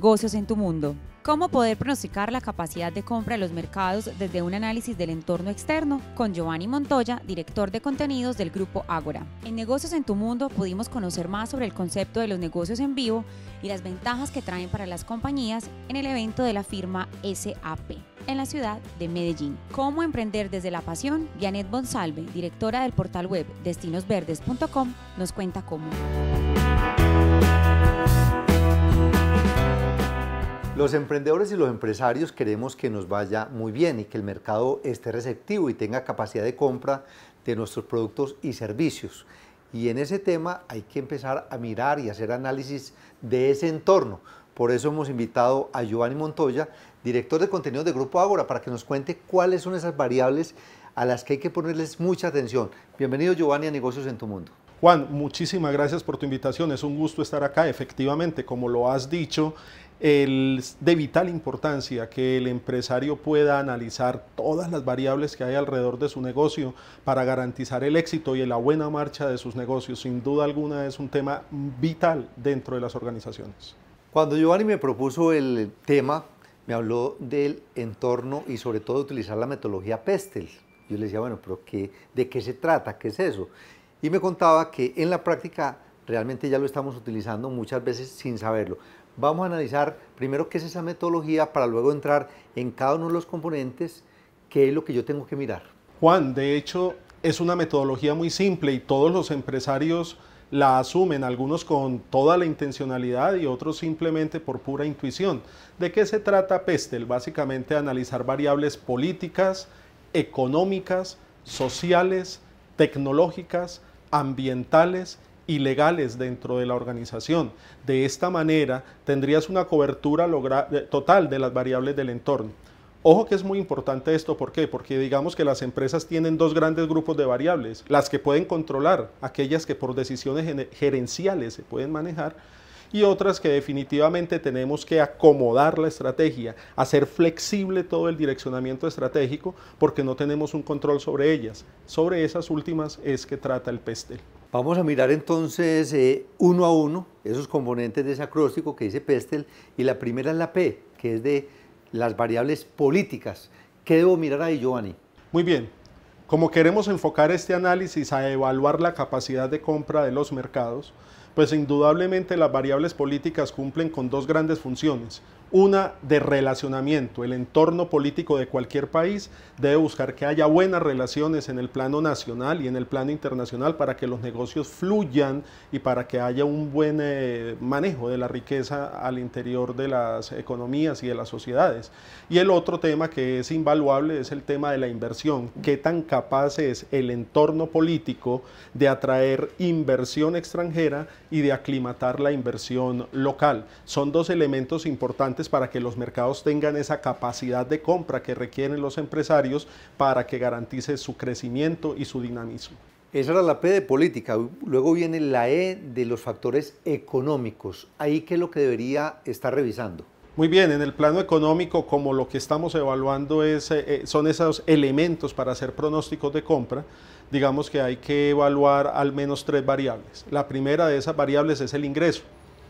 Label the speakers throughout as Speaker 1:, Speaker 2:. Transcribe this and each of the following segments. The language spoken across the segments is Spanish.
Speaker 1: negocios en tu mundo. ¿Cómo poder pronosticar la capacidad de compra de los mercados desde un análisis del entorno externo? Con Giovanni Montoya, director de contenidos del grupo Ágora. En Negocios en tu Mundo pudimos conocer más sobre el concepto de los negocios en vivo y las ventajas que traen para las compañías en el evento de la firma SAP en la ciudad de Medellín. ¿Cómo emprender desde la pasión? Janet Bonsalve, directora del portal web destinosverdes.com, nos cuenta cómo.
Speaker 2: Los emprendedores y los empresarios queremos que nos vaya muy bien y que el mercado esté receptivo y tenga capacidad de compra de nuestros productos y servicios. Y en ese tema hay que empezar a mirar y hacer análisis de ese entorno. Por eso hemos invitado a Giovanni Montoya, director de contenido de Grupo Ágora, para que nos cuente cuáles son esas variables a las que hay que ponerles mucha atención. Bienvenido Giovanni a Negocios en tu Mundo. Juan, muchísimas gracias por
Speaker 3: tu invitación. Es un gusto estar acá. Efectivamente, como lo has dicho, es de vital importancia que el empresario pueda analizar todas las variables que hay alrededor de su negocio para garantizar el éxito y la buena marcha de sus negocios. Sin duda alguna es un tema vital
Speaker 2: dentro de las organizaciones. Cuando Giovanni me propuso el tema, me habló del entorno y sobre todo utilizar la metodología PESTEL. Yo le decía, bueno, pero qué, ¿de qué se trata? ¿Qué es eso? Y me contaba que en la práctica realmente ya lo estamos utilizando muchas veces sin saberlo. Vamos a analizar primero qué es esa metodología para luego entrar en cada uno de los componentes, qué es lo que yo tengo que mirar.
Speaker 3: Juan, de hecho, es una metodología muy simple y todos los empresarios la asumen, algunos con toda la intencionalidad y otros simplemente por pura intuición. ¿De qué se trata Pestel? Básicamente analizar variables políticas, económicas, sociales, tecnológicas, ambientales ilegales dentro de la organización. De esta manera tendrías una cobertura total de las variables del entorno. Ojo que es muy importante esto, ¿por qué? Porque digamos que las empresas tienen dos grandes grupos de variables, las que pueden controlar, aquellas que por decisiones gerenciales se pueden manejar, y otras que definitivamente tenemos que acomodar la estrategia, hacer flexible todo el direccionamiento estratégico porque no tenemos un control sobre
Speaker 2: ellas. Sobre esas últimas es que trata el PESTEL. Vamos a mirar entonces eh, uno a uno esos componentes de ese acróstico que dice Pestel y la primera es la P, que es de las variables políticas. ¿Qué debo mirar ahí, Giovanni? Muy bien.
Speaker 3: Como queremos enfocar este análisis a evaluar la capacidad de compra de los mercados, pues indudablemente las variables políticas cumplen con dos grandes funciones. Una de relacionamiento. El entorno político de cualquier país debe buscar que haya buenas relaciones en el plano nacional y en el plano internacional para que los negocios fluyan y para que haya un buen eh, manejo de la riqueza al interior de las economías y de las sociedades. Y el otro tema que es invaluable es el tema de la inversión. ¿Qué tan capaz es el entorno político de atraer inversión extranjera y de aclimatar la inversión local. Son dos elementos importantes para que los mercados tengan esa capacidad de compra que requieren los empresarios para que garantice su
Speaker 2: crecimiento y su dinamismo. Esa era la P de política, luego viene la E de los factores económicos. Ahí qué es lo que debería estar revisando. Muy bien, en el plano
Speaker 3: económico, como lo que estamos evaluando es, eh, eh, son esos elementos para hacer pronósticos de compra, digamos que hay que evaluar al menos tres variables. La primera de esas variables es el ingreso,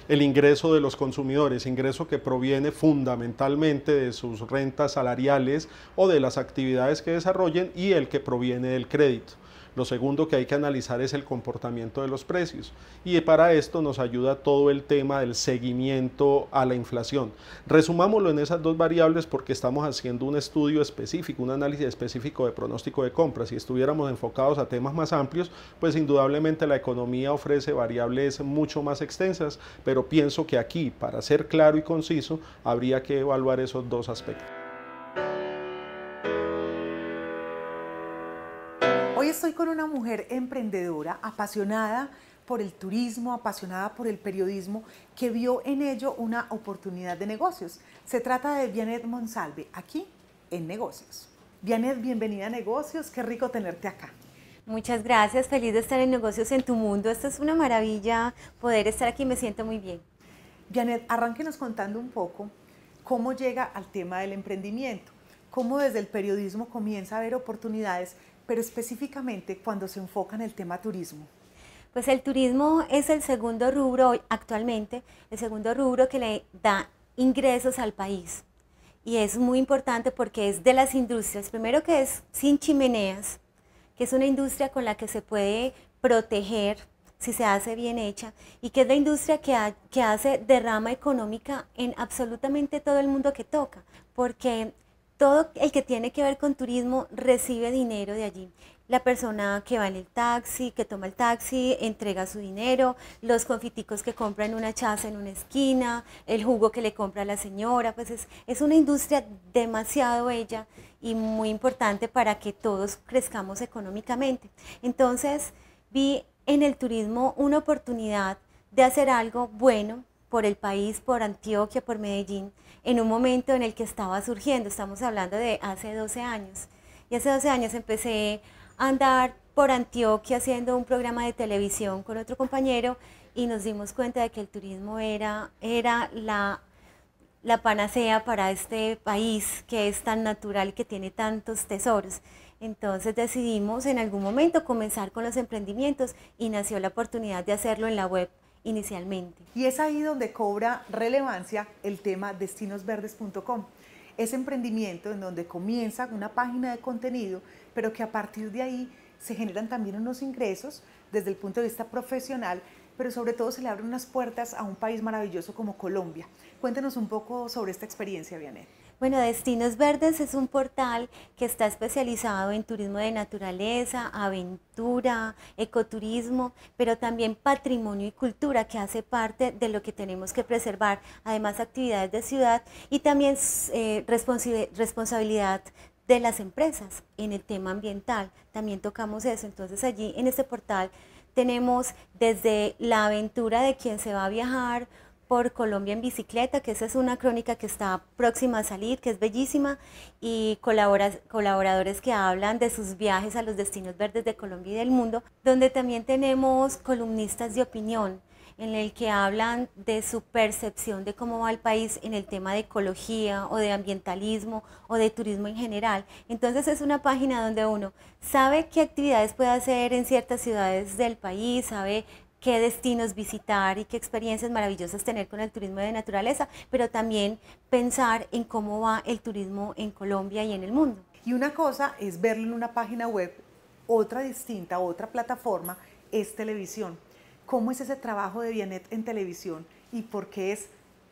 Speaker 3: el ingreso de los consumidores, ingreso que proviene fundamentalmente de sus rentas salariales o de las actividades que desarrollen y el que proviene del crédito. Lo segundo que hay que analizar es el comportamiento de los precios y para esto nos ayuda todo el tema del seguimiento a la inflación. Resumámoslo en esas dos variables porque estamos haciendo un estudio específico, un análisis específico de pronóstico de compra. Si estuviéramos enfocados a temas más amplios, pues indudablemente la economía ofrece variables mucho más extensas, pero pienso que aquí, para ser claro y conciso, habría que evaluar esos dos aspectos.
Speaker 1: con una mujer emprendedora, apasionada por el turismo, apasionada por el periodismo, que vio en ello una oportunidad de negocios. Se trata de Vianet Monsalve, aquí en Negocios. Vianet, bienvenida a Negocios, qué rico tenerte acá. Muchas gracias, feliz de estar en Negocios en tu mundo. Esto es una maravilla poder estar aquí, me siento muy bien. Janet, arranquenos contando un poco cómo llega al tema del emprendimiento cómo desde el periodismo comienza a haber oportunidades, pero específicamente cuando se enfoca en el tema turismo. Pues el turismo es el segundo rubro actualmente, el segundo rubro que le da ingresos al país. Y es muy importante porque es de las industrias, primero que es sin chimeneas, que es una industria con la que se puede proteger si se hace bien hecha, y que es la industria que, que hace derrama económica en absolutamente todo el mundo que toca, porque todo el que tiene que ver con turismo recibe dinero de allí. La persona que va en el taxi, que toma el taxi, entrega su dinero, los confiticos que compra en una chaza en una esquina, el jugo que le compra a la señora, pues es, es una industria demasiado bella y muy importante para que todos crezcamos económicamente. Entonces vi en el turismo una oportunidad de hacer algo bueno por el país, por Antioquia, por Medellín, en un momento en el que estaba surgiendo, estamos hablando de hace 12 años. Y hace 12 años empecé a andar por Antioquia haciendo un programa de televisión con otro compañero y nos dimos cuenta de que el turismo era, era la, la panacea para este país que es tan natural, que tiene tantos tesoros. Entonces decidimos en algún momento comenzar con los emprendimientos y nació la oportunidad de hacerlo en la web inicialmente. Y es ahí donde cobra relevancia el tema destinosverdes.com. Ese emprendimiento en donde comienza una página de contenido, pero que a partir de ahí se generan también unos ingresos desde el punto de vista profesional, pero sobre todo se le abren unas puertas a un país maravilloso como Colombia. Cuéntenos un poco sobre esta experiencia, Vianet. Bueno, Destinos Verdes es un portal que está especializado en turismo de naturaleza, aventura, ecoturismo, pero también patrimonio y cultura que hace parte de lo que tenemos que preservar, además actividades de ciudad y también eh, responsabilidad de las empresas en el tema ambiental. También tocamos eso, entonces allí en este portal tenemos desde la aventura de quien se va a viajar, por Colombia en bicicleta, que esa es una crónica que está próxima a salir, que es bellísima, y colaboradores que hablan de sus viajes a los destinos verdes de Colombia y del mundo, donde también tenemos columnistas de opinión en el que hablan de su percepción de cómo va el país en el tema de ecología o de ambientalismo o de turismo en general. Entonces es una página donde uno sabe qué actividades puede hacer en ciertas ciudades del país, sabe qué destinos visitar y qué experiencias maravillosas tener con el turismo de naturaleza, pero también pensar en cómo va el turismo en Colombia y en el mundo. Y una cosa es verlo en una página web, otra distinta, otra plataforma es televisión. ¿Cómo es ese trabajo de Vianet en televisión y por qué es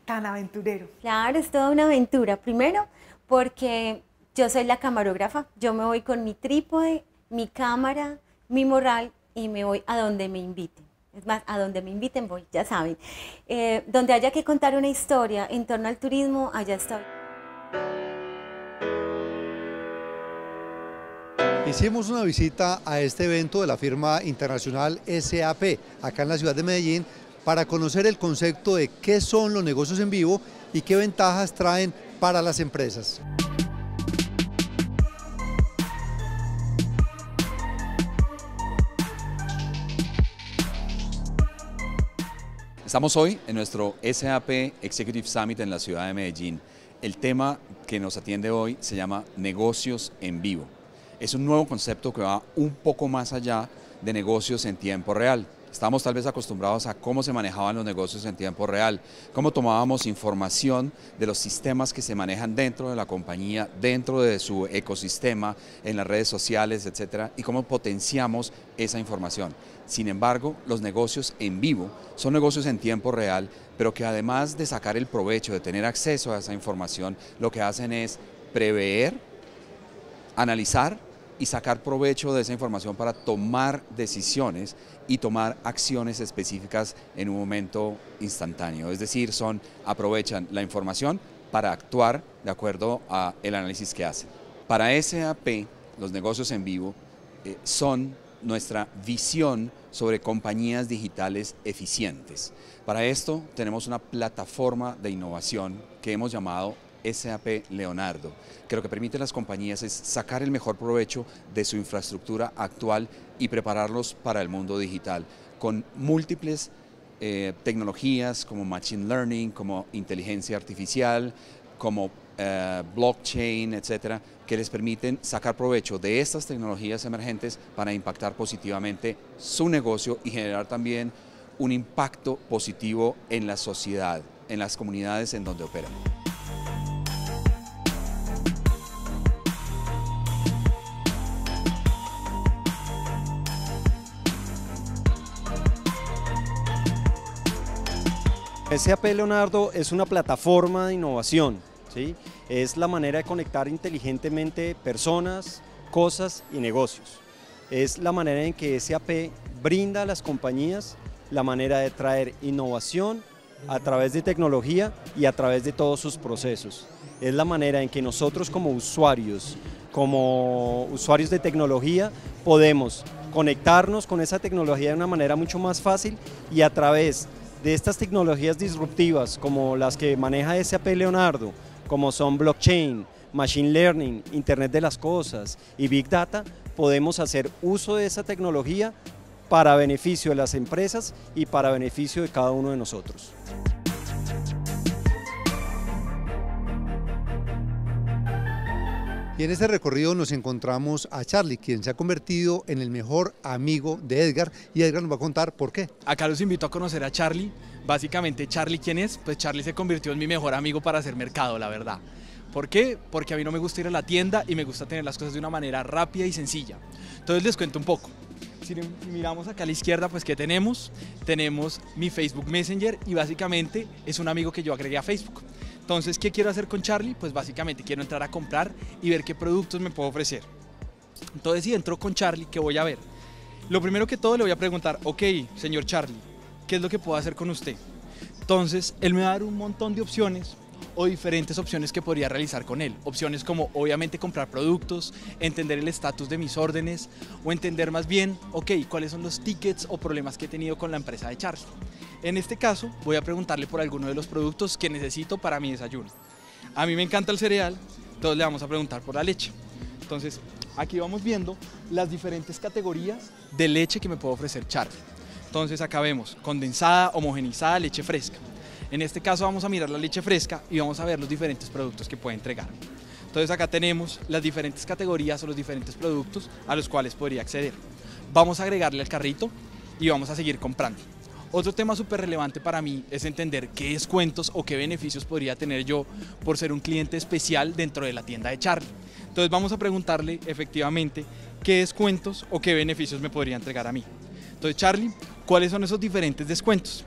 Speaker 1: tan aventurero? Claro, es toda una aventura. Primero, porque yo soy la camarógrafa, yo me voy con mi trípode, mi cámara, mi moral y me voy a donde me inviten más, a donde me inviten voy, ya saben. Eh, donde haya que contar una historia en torno al turismo, allá estoy.
Speaker 2: Hicimos una visita a este evento de la firma internacional SAP, acá en la ciudad de Medellín, para conocer el concepto de qué son los negocios en vivo y qué ventajas traen para las empresas.
Speaker 4: Estamos hoy en nuestro SAP Executive Summit en la ciudad de Medellín. El tema que nos atiende hoy se llama negocios en vivo. Es un nuevo concepto que va un poco más allá de negocios en tiempo real. Estamos tal vez acostumbrados a cómo se manejaban los negocios en tiempo real, cómo tomábamos información de los sistemas que se manejan dentro de la compañía, dentro de su ecosistema, en las redes sociales, etcétera, y cómo potenciamos esa información. Sin embargo, los negocios en vivo son negocios en tiempo real, pero que además de sacar el provecho, de tener acceso a esa información, lo que hacen es prever, analizar y sacar provecho de esa información para tomar decisiones y tomar acciones específicas en un momento instantáneo. Es decir, son aprovechan la información para actuar de acuerdo al análisis que hacen. Para SAP, los negocios en vivo eh, son nuestra visión sobre compañías digitales eficientes. Para esto tenemos una plataforma de innovación que hemos llamado SAP Leonardo, que lo que permite a las compañías es sacar el mejor provecho de su infraestructura actual y prepararlos para el mundo digital, con múltiples eh, tecnologías como Machine Learning, como inteligencia artificial, como eh, blockchain, etcétera, que les permiten sacar provecho de estas tecnologías emergentes para impactar positivamente su negocio y generar también un impacto positivo en la sociedad, en las comunidades en donde operan.
Speaker 5: SAP Leonardo es una plataforma de innovación es la manera de conectar inteligentemente personas, cosas y negocios. Es la manera en que SAP brinda a las compañías la manera de traer innovación a través de tecnología y a través de todos sus procesos. Es la manera en que nosotros como usuarios, como usuarios de tecnología, podemos conectarnos con esa tecnología de una manera mucho más fácil y a través de estas tecnologías disruptivas como las que maneja SAP Leonardo, como son blockchain, machine learning, Internet de las Cosas y Big Data, podemos hacer uso de esa tecnología para beneficio de las empresas y para beneficio de cada
Speaker 2: uno de nosotros. Y en este recorrido nos encontramos a Charlie, quien se ha convertido en el mejor amigo de Edgar y Edgar nos va a contar por qué.
Speaker 6: Acá los invito a conocer a Charlie. Básicamente, Charlie, ¿quién es? Pues Charlie se convirtió en mi mejor amigo para hacer mercado, la verdad. ¿Por qué? Porque a mí no me gusta ir a la tienda y me gusta tener las cosas de una manera rápida y sencilla. Entonces les cuento un poco. Si miramos acá a la izquierda, pues ¿qué tenemos? Tenemos mi Facebook Messenger y básicamente es un amigo que yo agregué a Facebook. Entonces, ¿qué quiero hacer con Charlie? Pues básicamente quiero entrar a comprar y ver qué productos me puedo ofrecer. Entonces, si entro con Charlie, ¿qué voy a ver? Lo primero que todo le voy a preguntar, ok, señor Charlie, ¿qué es lo que puedo hacer con usted? Entonces, él me va a dar un montón de opciones o diferentes opciones que podría realizar con él. Opciones como obviamente comprar productos, entender el estatus de mis órdenes o entender más bien, ok, cuáles son los tickets o problemas que he tenido con la empresa de Charles. En este caso voy a preguntarle por alguno de los productos que necesito para mi desayuno. A mí me encanta el cereal, entonces le vamos a preguntar por la leche. Entonces aquí vamos viendo las diferentes categorías de leche que me puede ofrecer Charles. Entonces acá vemos condensada, homogenizada, leche fresca. En este caso vamos a mirar la leche fresca y vamos a ver los diferentes productos que puede entregar. Entonces acá tenemos las diferentes categorías o los diferentes productos a los cuales podría acceder. Vamos a agregarle al carrito y vamos a seguir comprando. Otro tema súper relevante para mí es entender qué descuentos o qué beneficios podría tener yo por ser un cliente especial dentro de la tienda de Charlie. Entonces vamos a preguntarle efectivamente qué descuentos o qué beneficios me podría entregar a mí. Entonces Charlie, ¿cuáles son esos diferentes descuentos?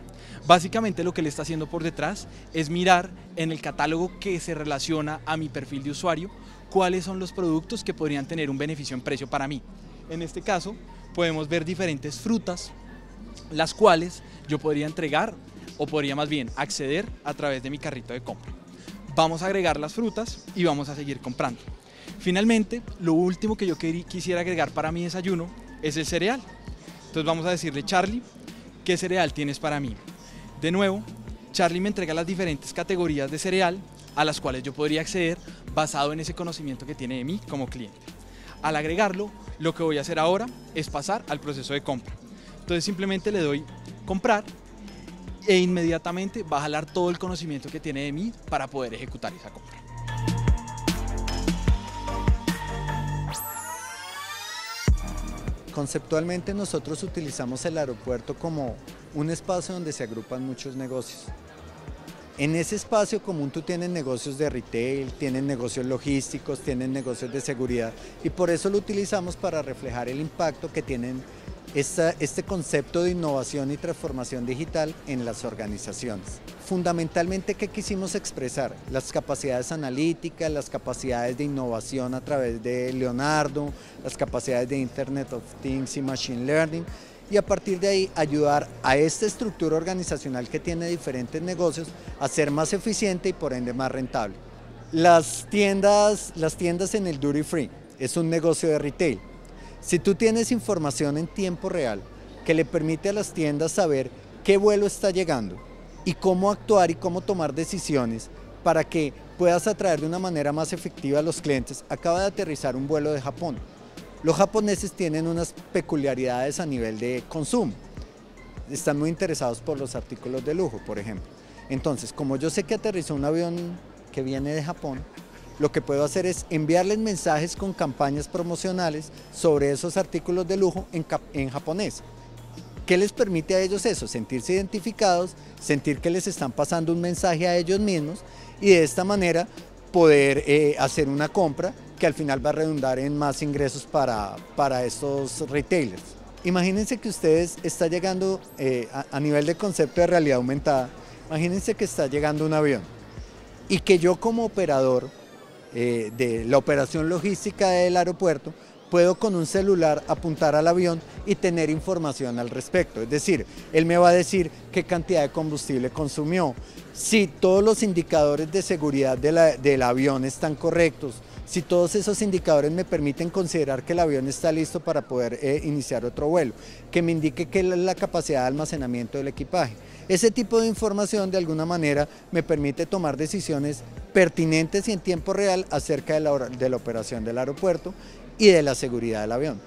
Speaker 6: Básicamente lo que le está haciendo por detrás es mirar en el catálogo que se relaciona a mi perfil de usuario cuáles son los productos que podrían tener un beneficio en precio para mí. En este caso podemos ver diferentes frutas, las cuales yo podría entregar o podría más bien acceder a través de mi carrito de compra. Vamos a agregar las frutas y vamos a seguir comprando. Finalmente, lo último que yo quisiera agregar para mi desayuno es el cereal. Entonces vamos a decirle, Charlie, ¿qué cereal tienes para mí? De nuevo, Charlie me entrega las diferentes categorías de cereal a las cuales yo podría acceder basado en ese conocimiento que tiene de mí como cliente. Al agregarlo, lo que voy a hacer ahora es pasar al proceso de compra. Entonces simplemente le doy comprar e inmediatamente va a jalar todo el conocimiento que tiene de mí para poder ejecutar esa compra.
Speaker 5: Conceptualmente nosotros utilizamos el aeropuerto como un espacio donde se agrupan muchos negocios. En ese espacio común tú tienes negocios de retail, tienes negocios logísticos, tienes negocios de seguridad y por eso lo utilizamos para reflejar el impacto que tienen este concepto de innovación y transformación digital en las organizaciones. Fundamentalmente, ¿qué quisimos expresar? Las capacidades analíticas, las capacidades de innovación a través de Leonardo, las capacidades de Internet of Things y Machine Learning, y a partir de ahí ayudar a esta estructura organizacional que tiene diferentes negocios a ser más eficiente y por ende más rentable. Las tiendas, las tiendas en el duty free es un negocio de retail. Si tú tienes información en tiempo real que le permite a las tiendas saber qué vuelo está llegando y cómo actuar y cómo tomar decisiones para que puedas atraer de una manera más efectiva a los clientes, acaba de aterrizar un vuelo de Japón. Los japoneses tienen unas peculiaridades a nivel de consumo. Están muy interesados por los artículos de lujo, por ejemplo. Entonces, como yo sé que aterrizó un avión que viene de Japón, lo que puedo hacer es enviarles mensajes con campañas promocionales sobre esos artículos de lujo en, japonés. ¿Qué les permite a ellos eso? Sentirse identificados, sentir que les están pasando un mensaje a ellos mismos y de esta manera poder eh, hacer una compra que al final va a redundar en más ingresos para, para estos retailers. Imagínense que ustedes está llegando eh, a, nivel de concepto de realidad aumentada, imagínense que está llegando un avión y que yo como operador eh, de la operación logística del aeropuerto puedo con un celular apuntar al avión y tener información al respecto. Es decir, él me va a decir qué cantidad de combustible consumió, si todos los indicadores de seguridad del avión están correctos, si todos esos indicadores me permiten considerar que el avión está listo para poder eh, iniciar otro vuelo, que me indique que la capacidad de almacenamiento del equipaje. Ese tipo de información de alguna manera me permite tomar decisiones pertinentes y en tiempo real acerca de la, de la operación del aeropuerto y de la seguridad del avión.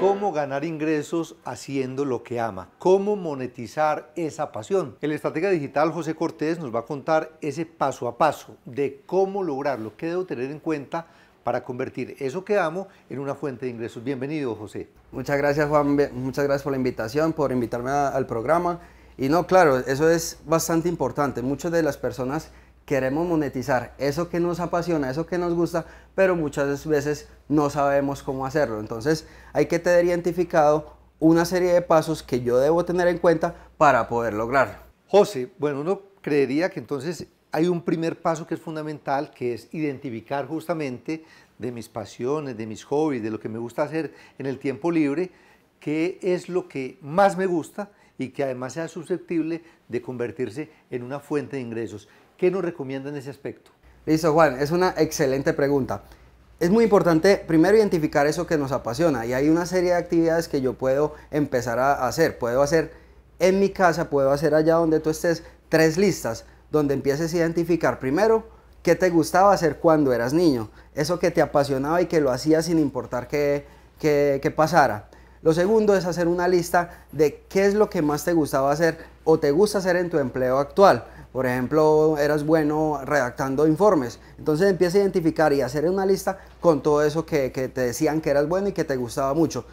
Speaker 2: cómo ganar ingresos haciendo lo que ama, cómo monetizar esa pasión. El estratega digital José Cortés nos va a contar ese paso a paso de cómo lograrlo, qué debo tener en cuenta para convertir eso que amo en una fuente de ingresos. Bienvenido, José. Muchas gracias,
Speaker 7: Juan. Muchas gracias por la invitación, por invitarme al programa. Y no, claro, eso es bastante importante. Muchas de las personas queremos monetizar eso que nos apasiona, eso que nos gusta, pero muchas veces no sabemos cómo hacerlo. Entonces hay que tener identificado una serie de pasos que yo debo tener en cuenta para poder
Speaker 2: lograrlo. José, bueno, uno creería que entonces hay un primer paso que es fundamental, que es identificar justamente de mis pasiones, de mis hobbies, de lo que me gusta hacer en el tiempo libre, qué es lo que más me gusta y que además sea susceptible de convertirse en una fuente de ingresos. ¿Qué nos recomienda en ese aspecto? Listo, Juan, es una excelente
Speaker 7: pregunta. Es muy importante primero identificar eso que nos apasiona y hay una serie de actividades que yo puedo empezar a hacer. Puedo hacer en mi casa, puedo hacer allá donde tú estés tres listas donde empieces a identificar primero qué te gustaba hacer cuando eras niño, eso que te apasionaba y que lo hacías sin importar qué, pasara. Lo segundo es hacer una lista de qué es lo que más te gustaba hacer o te gusta hacer en tu empleo actual por ejemplo, eras bueno redactando informes. Entonces empieza a identificar y hacer una lista con todo eso que, te decían que eras bueno y que te gustaba mucho.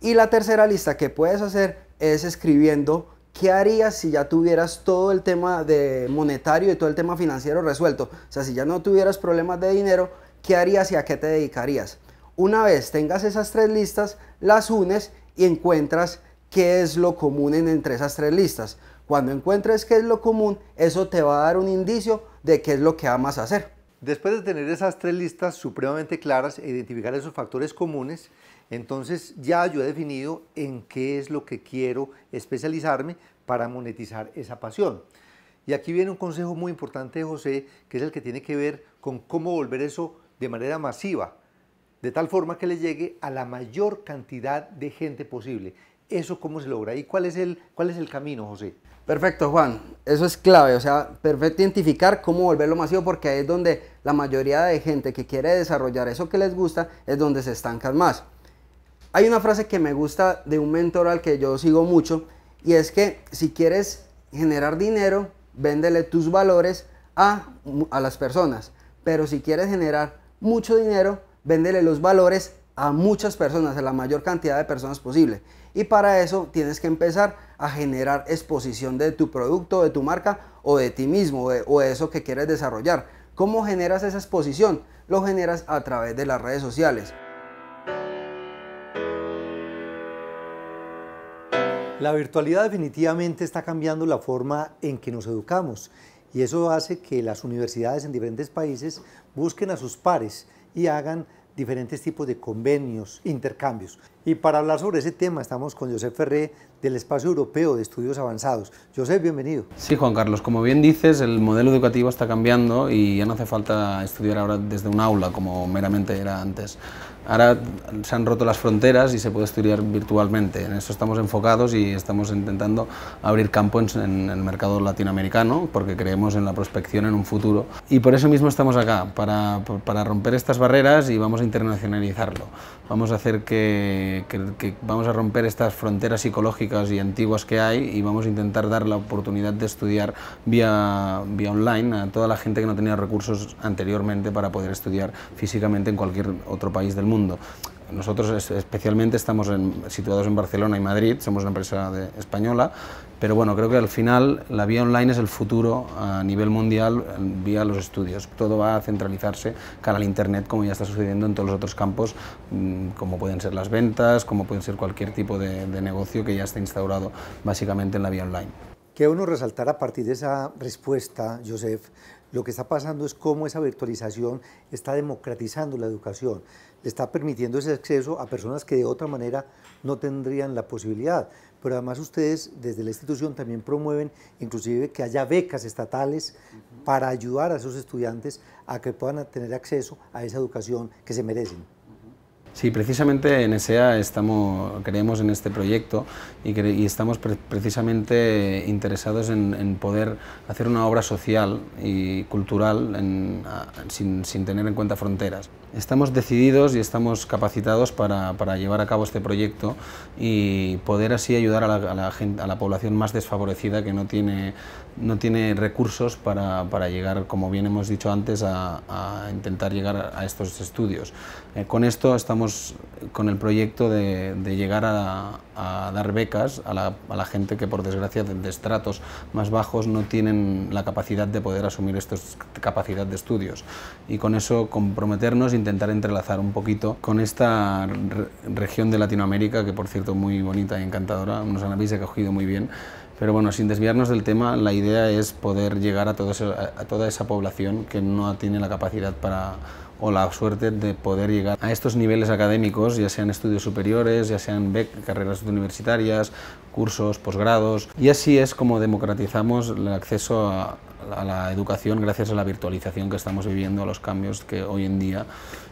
Speaker 7: Y la tercera lista que puedes hacer es escribiendo qué harías si ya tuvieras todo el tema de monetario y todo el tema financiero resuelto. O sea, si ya no tuvieras problemas de dinero, ¿qué harías y a qué te dedicarías? Una vez tengas esas tres listas, las unes y encuentras qué es lo común en, entre esas tres listas. Cuando encuentres qué es lo común, eso te va a dar un indicio de qué es lo que amas hacer.
Speaker 2: Después de tener esas tres listas supremamente claras e identificar esos factores comunes, entonces ya yo he definido en qué es lo que quiero especializarme para monetizar esa pasión. Y aquí viene un consejo muy importante de José, que es el que tiene que ver con cómo volver eso de manera masiva, de tal forma que le llegue a la mayor cantidad de gente posible. ¿Eso cómo se logra? ¿Y cuál es el, cuál es el camino, José? Perfecto, Juan. Eso es
Speaker 7: clave. O sea, perfecto identificar cómo volverlo masivo porque es donde la mayoría de gente que quiere desarrollar eso que les gusta es donde se estancan más. Hay una frase que me gusta de un mentor al que yo sigo mucho y es que si quieres generar dinero, véndele tus valores a, a las personas. Pero si quieres generar mucho dinero, véndele los valores a muchas personas, a la mayor cantidad de personas posible. Y para eso tienes que empezar a generar exposición de tu producto, de tu marca o de ti mismo o de, eso que quieres desarrollar. ¿Cómo generas esa exposición? Lo generas
Speaker 2: a través de las redes sociales. La virtualidad definitivamente está cambiando la forma en que nos educamos y eso hace que las universidades en diferentes países busquen a sus pares y hagan diferentes tipos de convenios, intercambios. Y para hablar sobre ese tema estamos con Josep Ferré del Espacio Europeo de Estudios Avanzados. ...Josep, bienvenido.
Speaker 8: Sí, Juan Carlos, como bien dices, el modelo educativo está cambiando y ya no hace falta estudiar ahora desde un aula como meramente era antes. Ahora se han roto las fronteras y se puede estudiar virtualmente. En eso estamos enfocados y estamos intentando abrir campos en el mercado latinoamericano porque creemos en la prospección en un futuro. Y por eso mismo estamos acá, para, para romper estas barreras y vamos a internacionalizarlo. Vamos a hacer que, que, que vamos a romper estas fronteras psicológicas y antiguas que hay y vamos a intentar dar la oportunidad de estudiar vía, vía online a toda la gente que no tenía recursos anteriormente para poder estudiar físicamente en cualquier otro país del mundo. Nosotros especialmente estamos situados en Barcelona y Madrid, somos una empresa española, pero bueno, creo que al final la vía online es el futuro a nivel mundial vía los estudios. Todo va a centralizarse cara al Internet, como ya está sucediendo en todos los otros campos, mm, como pueden ser las ventas, como pueden ser cualquier tipo de, negocio que ya está instaurado básicamente en la vía online.
Speaker 2: Que resaltar a partir de esa respuesta, Joseph, lo que está pasando es cómo esa virtualización está democratizando la educación, le está permitiendo ese acceso a personas que de otra manera no tendrían la posibilidad. Pero además ustedes desde la institución también promueven inclusive que haya becas estatales para ayudar a esos estudiantes a que puedan tener acceso a esa educación que se merecen.
Speaker 8: Sí, precisamente en SEA creemos en este proyecto y, estamos precisamente interesados en, poder hacer una obra social y cultural sin, sin tener en cuenta fronteras. Estamos decididos y estamos capacitados para, para, llevar a cabo este proyecto y poder así ayudar a la, gente, a la población más desfavorecida que no tiene, no tiene recursos para, para llegar, como bien hemos dicho antes, a, intentar llegar a estos estudios. Eh, con esto estamos con el proyecto de, llegar a, dar becas a la, gente que, por desgracia, de, estratos más bajos no tienen la capacidad de poder asumir esta capacidad de estudios. Y con eso comprometernos intentar entrelazar un poquito con esta región de Latinoamérica, que por cierto muy bonita y encantadora, unos que ha cogido muy bien. Pero bueno, sin desviarnos del tema, la idea es poder llegar a, toda esa población que no tiene la capacidad para o la suerte de poder llegar a estos niveles académicos, ya sean estudios superiores, ya sean carreras universitarias, cursos, posgrados. Y así es como democratizamos el acceso a, a la educación gracias a la virtualización que estamos viviendo, a los cambios que hoy en día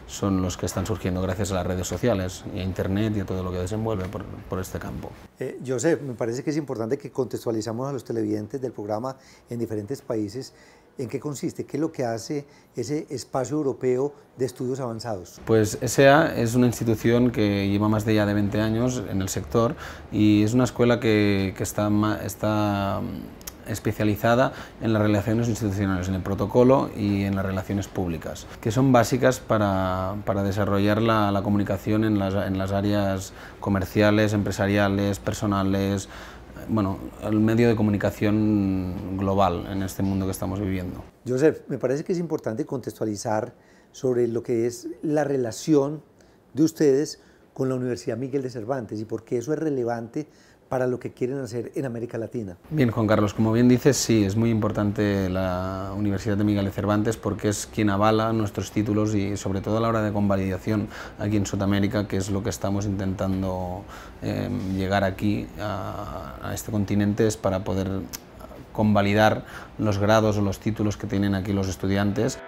Speaker 8: son los que están surgiendo gracias a las redes sociales y a Internet y a todo lo que desenvuelve por, por este campo.
Speaker 2: Eh, Joseph, me parece que es importante que contextualizamos a los televidentes del programa en diferentes países ¿En qué consiste? ¿Qué es lo que hace ese espacio europeo de estudios avanzados?
Speaker 8: Pues SEA es una institución que lleva más de ya de 20 años en el sector y es una escuela que, que está, está especializada en las relaciones institucionales, en el protocolo y en las relaciones públicas, que son básicas para, para desarrollar la, comunicación en las, en las áreas comerciales, empresariales, personales, bueno, el medio de comunicación global en este mundo que estamos viviendo.
Speaker 2: Joseph, me parece que es importante contextualizar sobre lo que es la relación de ustedes con la Universidad Miguel de Cervantes y por qué eso es relevante para lo que quieren hacer en América Latina.
Speaker 8: Bien, Juan Carlos, como bien dices, sí, es muy importante la Universidad de Miguel de Cervantes porque es quien avala nuestros títulos y sobre todo a la hora de convalidación aquí en Sudamérica, que es lo que estamos intentando em, llegar aquí a, a este continente, es para poder convalidar los grados o los títulos que tienen aquí los estudiantes.